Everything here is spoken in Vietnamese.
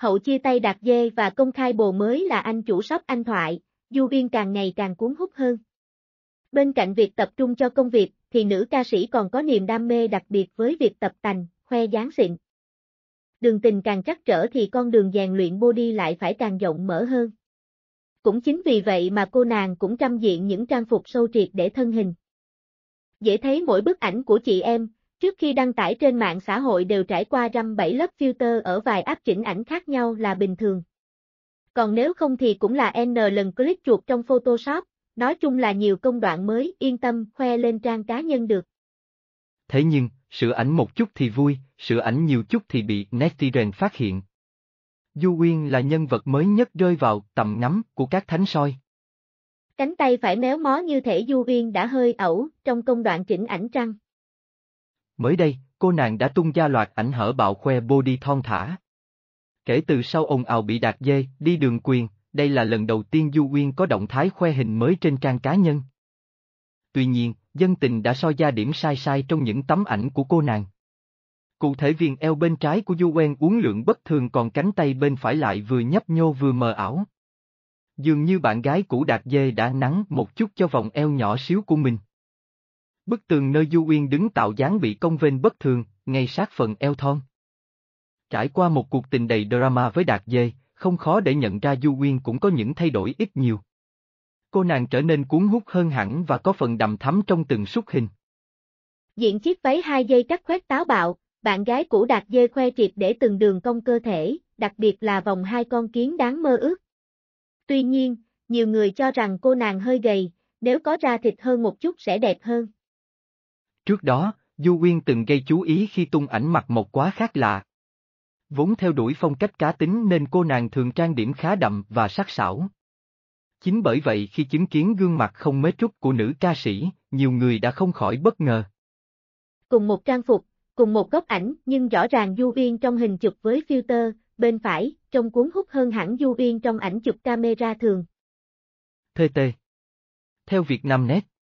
hậu chia tay đạt dê và công khai bồ mới là anh chủ shop anh thoại, du viên càng ngày càng cuốn hút hơn. Bên cạnh việc tập trung cho công việc, thì nữ ca sĩ còn có niềm đam mê đặc biệt với việc tập tành, khoe dáng xịn. Đường tình càng chắc trở thì con đường rèn luyện body lại phải càng rộng mở hơn. Cũng chính vì vậy mà cô nàng cũng trăm diện những trang phục sâu triệt để thân hình. Dễ thấy mỗi bức ảnh của chị em, Trước khi đăng tải trên mạng xã hội đều trải qua răm bảy lớp filter ở vài app chỉnh ảnh khác nhau là bình thường. Còn nếu không thì cũng là N lần click chuột trong Photoshop, nói chung là nhiều công đoạn mới yên tâm khoe lên trang cá nhân được. Thế nhưng, sửa ảnh một chút thì vui, sửa ảnh nhiều chút thì bị Netizen phát hiện. Du Uyên là nhân vật mới nhất rơi vào tầm ngắm của các thánh soi. Cánh tay phải méo mó như thể Du Uyên đã hơi ẩu trong công đoạn chỉnh ảnh trăng. Mới đây, cô nàng đã tung ra loạt ảnh hở bạo khoe body thon thả. Kể từ sau ông ào bị đạt dê, đi đường quyền, đây là lần đầu tiên Du Uyên có động thái khoe hình mới trên trang cá nhân. Tuy nhiên, dân tình đã so ra điểm sai sai trong những tấm ảnh của cô nàng. Cụ thể viền eo bên trái của Du Uyên uốn lượng bất thường còn cánh tay bên phải lại vừa nhấp nhô vừa mờ ảo. Dường như bạn gái cũ đạt dê đã nắng một chút cho vòng eo nhỏ xíu của mình. Bức tường nơi Du Uyên đứng tạo dáng bị công vênh bất thường, ngay sát phần eo thon. Trải qua một cuộc tình đầy drama với Đạt Dê, không khó để nhận ra Du Uyên cũng có những thay đổi ít nhiều. Cô nàng trở nên cuốn hút hơn hẳn và có phần đầm thắm trong từng xuất hình. Diện chiếc váy hai dây cắt khoét táo bạo, bạn gái của Đạt Dê khoe triệt để từng đường cong cơ thể, đặc biệt là vòng hai con kiến đáng mơ ước. Tuy nhiên, nhiều người cho rằng cô nàng hơi gầy, nếu có ra thịt hơn một chút sẽ đẹp hơn. Trước đó, Du Uyên từng gây chú ý khi tung ảnh mặt một quá khác lạ. Vốn theo đuổi phong cách cá tính nên cô nàng thường trang điểm khá đậm và sắc sảo. Chính bởi vậy khi chứng kiến gương mặt không mế trúc của nữ ca sĩ, nhiều người đã không khỏi bất ngờ. Cùng một trang phục, cùng một góc ảnh nhưng rõ ràng Du Uyên trong hình chụp với filter, bên phải, trông cuốn hút hơn hẳn Du Uyên trong ảnh chụp camera thường. Thê tê. Theo Việt Nam Net